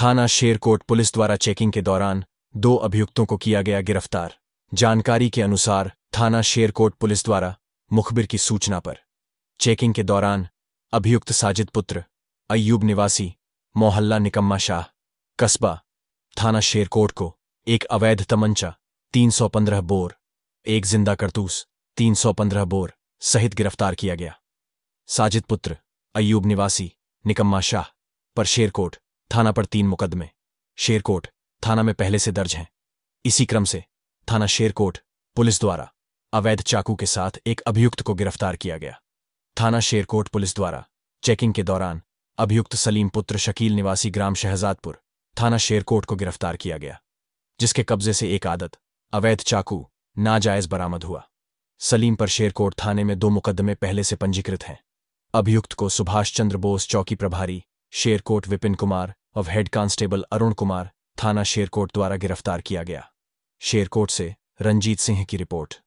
थाना शेरकोट पुलिस द्वारा चेकिंग के दौरान दो अभियुक्तों को किया गया गिरफ्तार जानकारी के अनुसार थाना शेरकोट पुलिस द्वारा मुखबिर की सूचना पर चेकिंग के दौरान अभियुक्त साजिद पुत्र अयूब निवासी मोहल्ला निकम्मा शाह कस्बा थाना शेरकोट को एक अवैध तमंचा 315 बोर एक जिंदा करतूस 315 बोर सहित गिरफ्तार किया गया साजिद पुत्र अयूब निवासी निकम्मा शाह पर शेरकोट थाना पर तीन मुकदमे शेरकोट थाना में पहले से दर्ज हैं इसी क्रम से थाना शेरकोट पुलिस द्वारा अवैध चाकू के साथ एक अभियुक्त को गिरफ्तार किया गया थाना शेरकोट पुलिस द्वारा चेकिंग के दौरान अभियुक्त सलीम पुत्र शकील निवासी ग्राम शहजादपुर थाना शेरकोट को गिरफ्तार किया गया जिसके कब्जे से एक आदत अवैध चाकू नाजायज बरामद हुआ सलीम पर शेरकोट थाने में दो मुकदमे पहले से पंजीकृत हैं अभियुक्त को सुभाष चंद्र बोस चौकी प्रभारी Sherkot Vipin Kumar of head constable Arun Kumar थाना शेरकोट द्वारा गिरफ्तार किया गया शेरकोट से रंजीत सिंह की रिपोर्ट